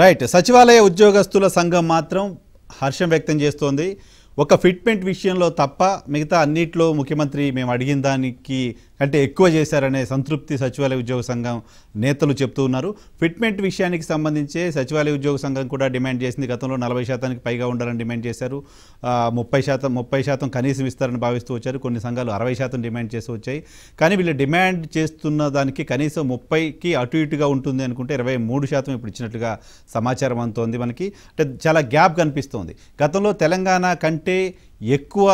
right సచివాలయ ఉద్యోగస్తుల సంఘం మాత్రం హర్షం వ్యక్తం చేస్తోంది ఒక ఫిట్మెంట్ విషయంలో తప్ప మిగతా అన్నిట్లో ముఖ్యమంత్రి మేము అడిగిన దానికి అంటే ఎక్కువ చేశారనే సంతృప్తి సచివాలయ ఉద్యోగ సంఘం నేతలు చెప్తూ ఉన్నారు ఫిట్మెంట్ విషయానికి సంబంధించి సచివాలయ ఉద్యోగ సంఘం కూడా డిమాండ్ చేసింది గతంలో నలభై శాతానికి పైగా ఉండాలని డిమాండ్ చేశారు ముప్పై శాతం ముప్పై శాతం కనీసం ఇస్తారని భావిస్తూ వచ్చారు కొన్ని సంఘాలు అరవై శాతం డిమాండ్ చేసి వచ్చాయి కానీ వీళ్ళు డిమాండ్ చేస్తున్న దానికి కనీసం ముప్పైకి అటు ఇటుగా ఉంటుంది అనుకుంటే ఇరవై మూడు శాతం ఇప్పుడు ఇచ్చినట్లుగా సమాచారం అందుతోంది మనకి అంటే చాలా గ్యాప్ కనిపిస్తోంది గతంలో తెలంగాణ కంటే ఎక్కువ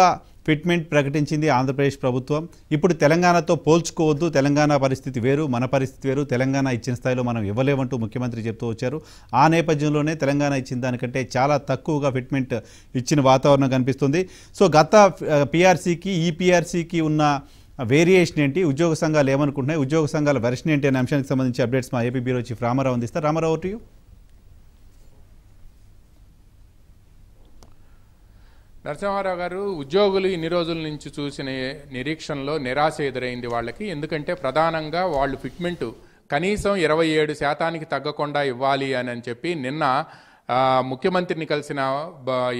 ఫిట్మెంట్ ప్రకటించింది ఆంధ్రప్రదేశ్ ప్రభుత్వం ఇప్పుడు తెలంగాణతో పోల్చుకోవద్దు తెలంగాణ పరిస్థితి వేరు మన పరిస్థితి వేరు తెలంగాణ ఇచ్చిన స్థాయిలో మనం ఇవ్వలేమంటూ ముఖ్యమంత్రి చెప్తూ వచ్చారు ఆ నేపథ్యంలోనే తెలంగాణ ఇచ్చిన దానికంటే చాలా తక్కువగా ఫిట్మెంట్ ఇచ్చిన వాతావరణం కనిపిస్తుంది సో గత పిఆర్సీకి ఈ ఉన్న వేరియేషన్ ఏంటి ఉద్యోగ సంఘాలు ఏమనుకుంటున్నాయి ఉద్యోగ సంఘాల వెర్షన్ ఏంటి అనే అంశానికి సంబంధించి అప్డేట్స్ మా ఏపీ బ్యూరో చీఫ్ రామారావు అందిస్తారు రామారావు టు నరసింహారావు గారు ఉద్యోగులు ఇన్ని రోజుల నుంచి చూసిన నిరీక్షణలో నిరాశ ఎదురైంది వాళ్ళకి ఎందుకంటే ప్రధానంగా వాళ్ళు ఫిట్మెంటు కనీసం ఇరవై ఏడు శాతానికి తగ్గకుండా ఇవ్వాలి అని అని చెప్పి నిన్న ముఖ్యమంత్రిని కలిసిన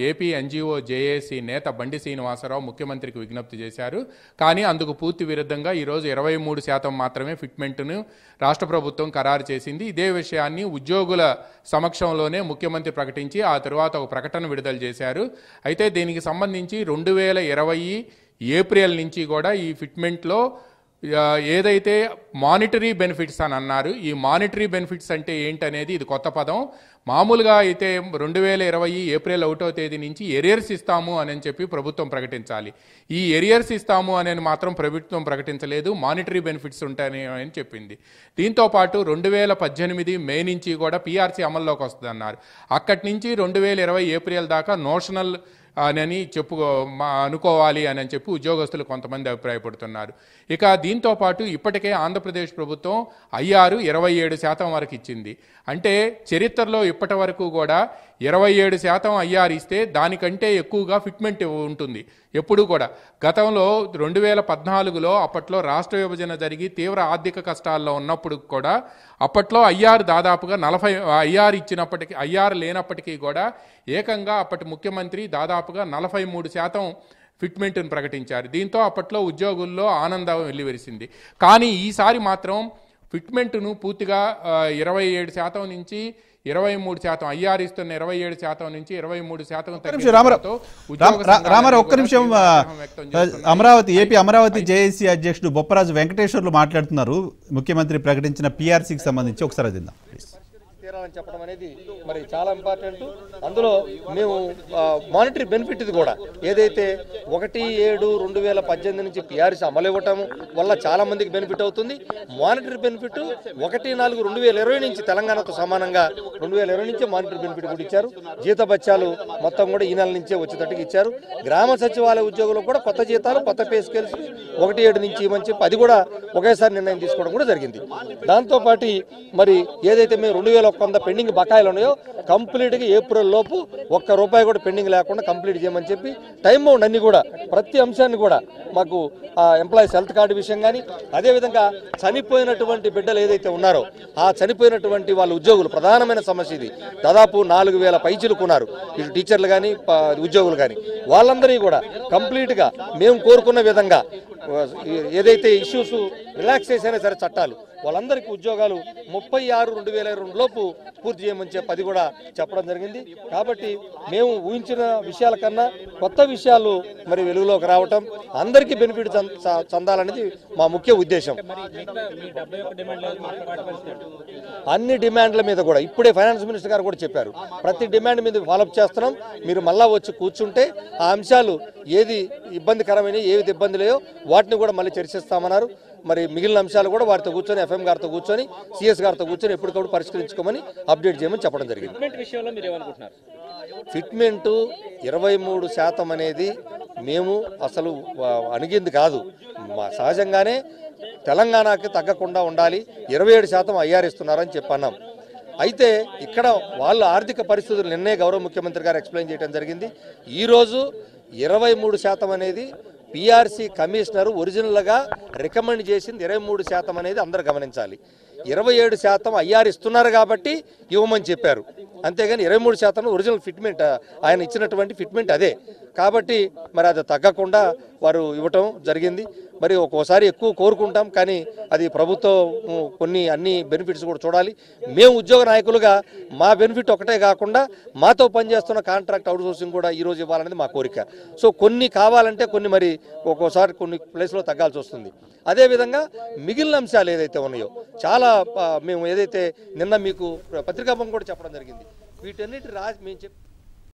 ఏపీ ఎన్జిఓ జేఏసీ నేత బండి శ్రీనివాసరావు ముఖ్యమంత్రికి విజ్ఞప్తి చేశారు కానీ అందుకు పూర్తి విరుద్ధంగా ఈరోజు ఇరవై మూడు శాతం మాత్రమే ఫిట్మెంట్ను రాష్ట్ర ప్రభుత్వం ఖరారు చేసింది ఇదే విషయాన్ని ఉద్యోగుల సమక్షంలోనే ముఖ్యమంత్రి ప్రకటించి ఆ తరువాత ఒక ప్రకటన విడుదల చేశారు అయితే దీనికి సంబంధించి రెండు వేల ఇరవై ఏప్రిల్ నుంచి కూడా ఈ ఫిట్మెంట్లో ఏదైతే మానిటరీ బెనిఫిట్స్ అని అన్నారు ఈ మానిటరీ బెనిఫిట్స్ అంటే ఏంటనేది ఇది కొత్త పదం మామూలుగా అయితే రెండు వేల ఇరవై ఏప్రిల్ ఒకటో తేదీ నుంచి ఎరియర్స్ ఇస్తాము అని చెప్పి ప్రభుత్వం ప్రకటించాలి ఈ ఎరియర్స్ ఇస్తాము అనేది మాత్రం ప్రభుత్వం ప్రకటించలేదు మానిటరీ బెనిఫిట్స్ ఉంటాయని అని చెప్పింది దీంతోపాటు రెండు వేల పద్దెనిమిది మే నుంచి కూడా పీఆర్సీ అమల్లోకి వస్తుందన్నారు అక్కడి నుంచి రెండు వేల ఇరవై ఏప్రిల్ దాకా నోషనల్ అని చెప్పు మా అనుకోవాలి అని అని చెప్పి ఉద్యోగస్తులు కొంతమంది అభిప్రాయపడుతున్నారు ఇక దీంతో పాటు ఇప్పటికే ఆంధ్రప్రదేశ్ ప్రభుత్వం అయ్యారు ఇరవై ఏడు శాతం వరకు ఇచ్చింది అంటే చరిత్రలో ఇప్పటి వరకు కూడా ఇరవై ఏడు శాతం ఐఆర్ ఇస్తే దానికంటే ఎక్కువగా ఫిట్మెంట్ ఉంటుంది ఎప్పుడూ కూడా గతంలో రెండు వేల పద్నాలుగులో అప్పట్లో రాష్ట్ర విభజన జరిగి తీవ్ర ఆర్థిక కష్టాల్లో ఉన్నప్పుడు కూడా అప్పట్లో ఐఆర్ దాదాపుగా నలభై ఐఆర్ ఇచ్చినప్పటికీ ఐఆర్ లేనప్పటికీ కూడా ఏకంగా అప్పటి ముఖ్యమంత్రి దాదాపుగా నలభై మూడు శాతం ఫిట్మెంట్ను ప్రకటించారు దీంతో అప్పట్లో ఉద్యోగుల్లో ఆనందం వెలువరిసింది కానీ ఈసారి మాత్రం ఫిట్మెంట్ను పూర్తిగా ఇరవై ఏడు శాతం నుంచి ఇరవై మూడు శాతం ఐఆర్ ఇస్తున్న ఇరవై ఏడు శాతం నుంచి ఇరవై మూడు శాతం రామారావు ఒక్క నిమిషం అమరావతి ఏపీ అమరావతి జేఏసీ అధ్యక్షుడు బొప్పరాజు వెంకటేశ్వర్లు మాట్లాడుతున్నారు ముఖ్యమంత్రి ప్రకటించిన పిఆర్సీకి సంబంధించి ఒకసారి తీరాలని చెప్పడం అనేది మరి చాలా ఇంపార్టెంట్ అందులో మేము మానిటరీ బెనిఫిట్ ఇది కూడా ఏదైతే ఒకటి ఏడు రెండు వేల పద్దెనిమిది నుంచి పిఆర్సీ అమలు ఇవ్వటం వల్ల చాలా మందికి బెనిఫిట్ అవుతుంది మానిటరీ బెనిఫిట్ ఒకటి నాలుగు రెండు వేల ఇరవై నుంచి తెలంగాణతో సమానంగా రెండు వేల ఇరవై నుంచి మానిటరీ బెనిఫిట్ కూడా ఇచ్చారు జీత బత్యాలు మొత్తం కూడా ఈ నెల నుంచే వచ్చేటట్టుగా ఇచ్చారు గ్రామ సచివాలయ ఉద్యోగులకు కూడా కొత్త జీతాలు కొత్త పే స్కేల్స్ ఒకటి ఏడు నుంచి మంచి చెప్పి అది కూడా ఒకేసారి నిర్ణయం తీసుకోవడం కూడా జరిగింది దాంతోపాటు మరి ఏదైతే మేము రెండు వేల కొంత పెండింగ్ బకాయిలు ఉన్నాయో కంప్లీట్గా ఏప్రిల్ లోపు ఒక్క రూపాయి కూడా పెండింగ్ లేకుండా కంప్లీట్ చేయమని చెప్పి టైం బౌండ్ అన్ని కూడా ప్రతి అంశాన్ని కూడా మాకు ఎంప్లాయీస్ హెల్త్ కార్డు విషయం కానీ అదేవిధంగా చనిపోయినటువంటి బిడ్డలు ఏదైతే ఉన్నారో ఆ చనిపోయినటువంటి వాళ్ళ ఉద్యోగులు ప్రధానమైన సమస్య ఇది దాదాపు నాలుగు వేల కొన్నారు ఇటు టీచర్లు కానీ ఉద్యోగులు కానీ వాళ్ళందరినీ కూడా కంప్లీట్గా మేము కోరుకున్న విధంగా ఏదైతే ఇష్యూస్ రిలాక్స్ చేసినా సరే చట్టాలు వాళ్ళందరికీ ఉద్యోగాలు ముప్పై ఆరు రెండు వేల రెండు లోపు పూర్తి చేయమని చెప్పి అది కూడా చెప్పడం జరిగింది కాబట్టి మేము ఊహించిన విషయాల కన్నా కొత్త విషయాలు మరి వెలుగులోకి రావటం అందరికీ బెనిఫిట్ చెందాలనేది మా ముఖ్య ఉద్దేశం అన్ని డిమాండ్ల మీద కూడా ఇప్పుడే ఫైనాన్స్ మినిస్టర్ గారు కూడా చెప్పారు ప్రతి డిమాండ్ మీద ఫాలోఅప్ చేస్తున్నాం మీరు మళ్ళా వచ్చి కూర్చుంటే ఆ అంశాలు ఏది ఇబ్బందికరమైన ఏవి ఇబ్బంది లేవో వాటిని కూడా మళ్ళీ చర్చిస్తామన్నారు మరి మిగిలిన అంశాలు కూడా వారితో కూర్చొని ఎఫ్ఎం గారితో కూర్చొని సిఎస్ గారితో కూర్చొని ఎప్పటికప్పుడు పరిష్కరించుకోమని అప్డేట్ చేయమని చెప్పడం జరిగింది ఫిట్మెంట్ ఇరవై మూడు శాతం అనేది మేము అసలు అణిగింది కాదు సహజంగానే తెలంగాణకి తగ్గకుండా ఉండాలి ఇరవై ఏడు శాతం అయ్యారిస్తున్నారని చెప్పన్నాం అయితే ఇక్కడ వాళ్ళ ఆర్థిక పరిస్థితులు నిన్నే గౌరవ ముఖ్యమంత్రి గారు ఎక్స్ప్లెయిన్ చేయడం జరిగింది ఈరోజు ఇరవై మూడు శాతం అనేది పీఆర్సీ కమిషనర్ ఒరిజినల్గా రికమెండ్ చేసింది ఇరవై మూడు శాతం అనేది అందరు గమనించాలి ఇరవై ఏడు శాతం ఐఆర్ ఇస్తున్నారు కాబట్టి ఇవ్వమని చెప్పారు అంతేగాని ఇరవై మూడు శాతం ఒరిజినల్ ఫిట్మెంట్ ఆయన ఇచ్చినటువంటి ఫిట్మెంట్ అదే కాబట్టి మరి అది తగ్గకుండా వారు ఇవ్వటం జరిగింది మరి ఒక్కోసారి ఎక్కువ కోరుకుంటాం కానీ అది ప్రభుత్వం కొన్ని అన్ని బెనిఫిట్స్ కూడా చూడాలి మేము ఉద్యోగ నాయకులుగా మా బెనిఫిట్ ఒకటే కాకుండా మాతో పనిచేస్తున్న కాంట్రాక్ట్ అవుట్సోర్సింగ్ కూడా ఈరోజు ఇవ్వాలనేది మా కోరిక సో కొన్ని కావాలంటే కొన్ని మరి ఒక్కోసారి కొన్ని ప్లేస్లో తగ్గాల్సి వస్తుంది అదేవిధంగా మిగిలిన అంశాలు ఏదైతే ఉన్నాయో చాలా మేము ఏదైతే నిన్న మీకు పత్రికాభం కూడా చెప్పడం జరిగింది వీటన్నిటి రాజు మేము చెప్పి